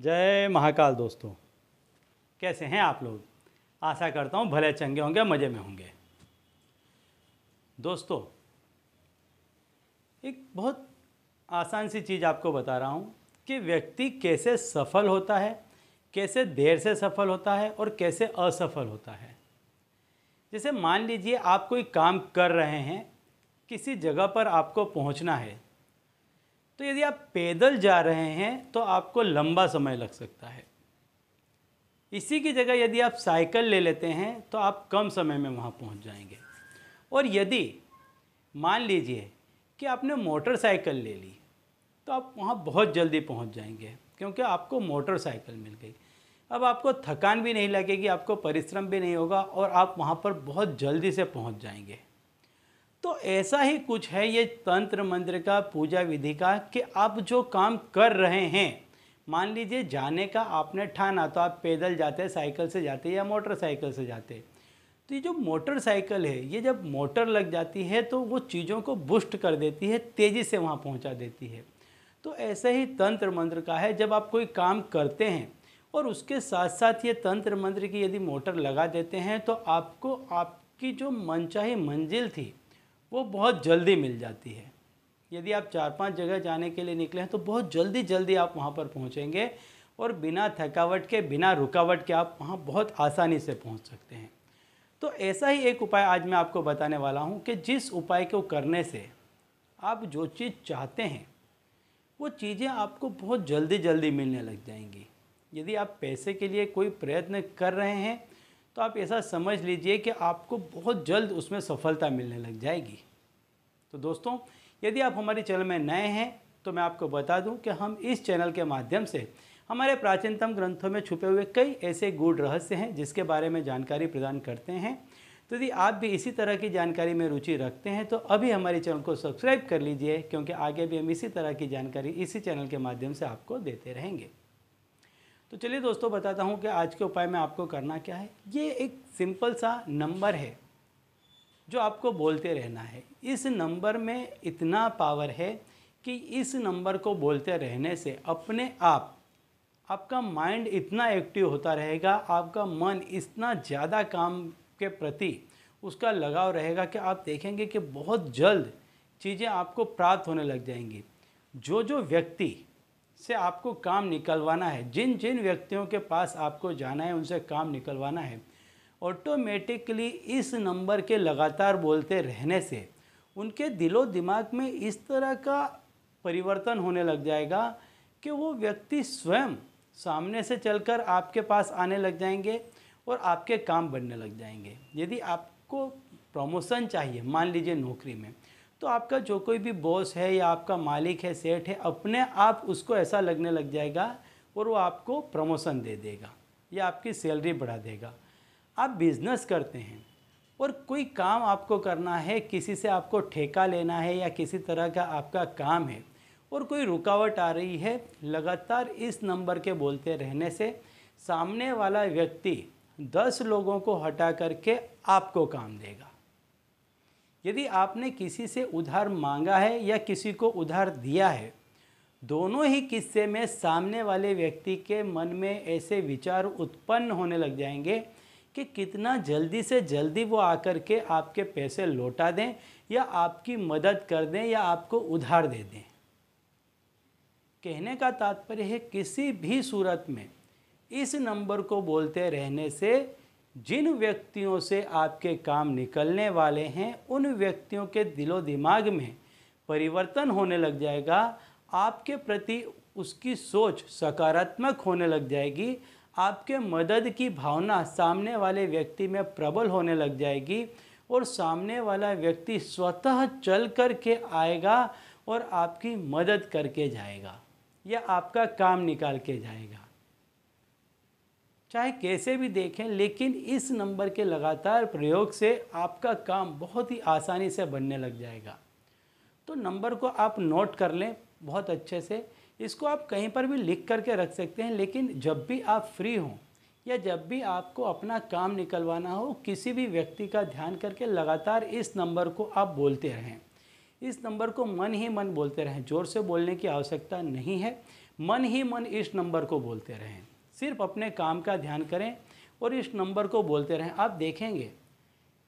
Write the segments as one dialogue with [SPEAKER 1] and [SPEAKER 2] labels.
[SPEAKER 1] जय महाकाल दोस्तों कैसे हैं आप लोग आशा करता हूँ भले चंगे होंगे मज़े में होंगे दोस्तों एक बहुत आसान सी चीज़ आपको बता रहा हूँ कि व्यक्ति कैसे सफल होता है कैसे देर से सफल होता है और कैसे असफल होता है जैसे मान लीजिए आप कोई काम कर रहे हैं किसी जगह पर आपको पहुंचना है तो यदि आप पैदल जा रहे हैं तो आपको लंबा समय लग सकता है इसी की जगह यदि आप साइकिल ले लेते हैं तो आप कम समय में वहाँ पहुँच जाएंगे और यदि मान लीजिए कि आपने मोटरसाइकिल ले ली तो आप वहाँ बहुत जल्दी पहुँच जाएंगे क्योंकि आपको मोटरसाइकिल मिल गई अब आपको थकान भी नहीं लगेगी आपको परिश्रम भी नहीं होगा और आप वहाँ पर बहुत जल्दी से पहुँच जाएंगे तो ऐसा ही कुछ है ये तंत्र मंत्र का पूजा विधि का कि आप जो काम कर रहे हैं मान लीजिए जाने का आपने ठाना तो आप पैदल जाते साइकिल से जाते या मोटरसाइकिल से जाते तो ये जो मोटरसाइकिल है ये जब मोटर लग जाती है तो वो चीज़ों को बुस्ट कर देती है तेज़ी से वहाँ पहुँचा देती है तो ऐसे ही तंत्र मंत्र का है जब आप कोई काम करते हैं और उसके साथ साथ ये तंत्र मंत्र की यदि मोटर लगा देते हैं तो आपको आपकी जो मनचाही मंजिल थी वो बहुत जल्दी मिल जाती है यदि आप चार पांच जगह जाने के लिए निकले हैं तो बहुत जल्दी जल्दी आप वहाँ पर पहुँचेंगे और बिना थकावट के बिना रुकावट के आप वहाँ बहुत आसानी से पहुँच सकते हैं तो ऐसा ही एक उपाय आज मैं आपको बताने वाला हूँ कि जिस उपाय को करने से आप जो चीज़ चाहते हैं वो चीज़ें आपको बहुत जल्दी जल्दी मिलने लग जाएंगी यदि आप पैसे के लिए कोई प्रयत्न कर रहे हैं तो आप ऐसा समझ लीजिए कि आपको बहुत जल्द उसमें सफलता मिलने लग जाएगी तो दोस्तों यदि आप हमारे चैनल में नए हैं तो मैं आपको बता दूं कि हम इस चैनल के माध्यम से हमारे प्राचीनतम ग्रंथों में छुपे हुए कई ऐसे गूढ़ रहस्य हैं जिसके बारे में जानकारी प्रदान करते हैं तो यदि आप भी इसी तरह की जानकारी में रुचि रखते हैं तो अभी हमारे चैनल को सब्सक्राइब कर लीजिए क्योंकि आगे भी हम इसी तरह की जानकारी इसी चैनल के माध्यम से आपको देते रहेंगे तो चलिए दोस्तों बताता हूँ कि आज के उपाय में आपको करना क्या है ये एक सिंपल सा नंबर है जो आपको बोलते रहना है इस नंबर में इतना पावर है कि इस नंबर को बोलते रहने से अपने आप आपका माइंड इतना एक्टिव होता रहेगा आपका मन इतना ज़्यादा काम के प्रति उसका लगाव रहेगा कि आप देखेंगे कि बहुत जल्द चीज़ें आपको प्राप्त होने लग जाएंगी जो जो व्यक्ति से आपको काम निकलवाना है जिन जिन व्यक्तियों के पास आपको जाना है उनसे काम निकलवाना है ऑटोमेटिकली इस नंबर के लगातार बोलते रहने से उनके दिलो दिमाग में इस तरह का परिवर्तन होने लग जाएगा कि वो व्यक्ति स्वयं सामने से चलकर आपके पास आने लग जाएंगे और आपके काम बनने लग जाएंगे यदि आपको प्रमोशन चाहिए मान लीजिए नौकरी में तो आपका जो कोई भी बॉस है या आपका मालिक है सेठ है अपने आप उसको ऐसा लगने लग जाएगा और वो आपको प्रमोशन दे देगा या आपकी सैलरी बढ़ा देगा आप बिज़नेस करते हैं और कोई काम आपको करना है किसी से आपको ठेका लेना है या किसी तरह का आपका काम है और कोई रुकावट आ रही है लगातार इस नंबर के बोलते रहने से सामने वाला व्यक्ति दस लोगों को हटा करके आपको काम देगा यदि आपने किसी से उधार मांगा है या किसी को उधार दिया है दोनों ही किस्से में सामने वाले व्यक्ति के मन में ऐसे विचार उत्पन्न होने लग जाएंगे कि कितना जल्दी से जल्दी वो आकर के आपके पैसे लौटा दें या आपकी मदद कर दें या आपको उधार दे दें कहने का तात्पर्य है किसी भी सूरत में इस नंबर को बोलते रहने से जिन व्यक्तियों से आपके काम निकलने वाले हैं उन व्यक्तियों के दिलो दिमाग में परिवर्तन होने लग जाएगा आपके प्रति उसकी सोच सकारात्मक होने लग जाएगी आपके मदद की भावना सामने वाले व्यक्ति में प्रबल होने लग जाएगी और सामने वाला व्यक्ति स्वतः चल कर के आएगा और आपकी मदद करके जाएगा या आपका काम निकाल के जाएगा चाहे कैसे भी देखें लेकिन इस नंबर के लगातार प्रयोग से आपका काम बहुत ही आसानी से बनने लग जाएगा तो नंबर को आप नोट कर लें बहुत अच्छे से इसको आप कहीं पर भी लिख करके रख सकते हैं लेकिन जब भी आप फ्री हों या जब भी आपको अपना काम निकलवाना हो किसी भी व्यक्ति का ध्यान करके लगातार इस नंबर को आप बोलते रहें इस नंबर को मन ही मन बोलते रहें ज़ोर से बोलने की आवश्यकता नहीं है मन ही मन इस नंबर को बोलते रहें सिर्फ अपने काम का ध्यान करें और इस नंबर को बोलते रहें आप देखेंगे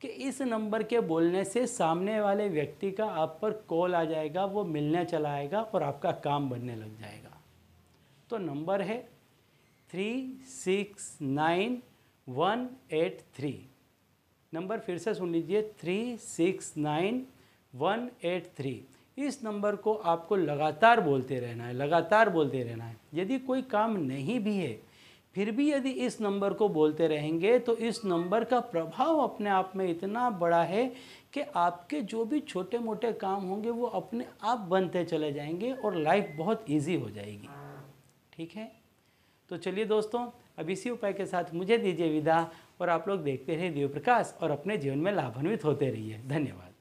[SPEAKER 1] कि इस नंबर के बोलने से सामने वाले व्यक्ति का आप पर कॉल आ जाएगा वो मिलने चला आएगा और आपका काम बनने लग जाएगा तो नंबर है three six nine one eight three नंबर फिर से सुन लीजिए three six nine one eight three इस नंबर को आपको लगातार बोलते रहना है लगातार बोलते रहना है यदि कोई काम नहीं भी है फिर भी यदि इस नंबर को बोलते रहेंगे तो इस नंबर का प्रभाव अपने आप में इतना बड़ा है कि आपके जो भी छोटे मोटे काम होंगे वो अपने आप बनते चले जाएंगे और लाइफ बहुत इजी हो जाएगी ठीक है तो चलिए दोस्तों अब इसी उपाय के साथ मुझे दीजिए विदा और आप लोग देखते रहिए देव प्रकाश और अपने जीवन में लाभान्वित होते रहिए धन्यवाद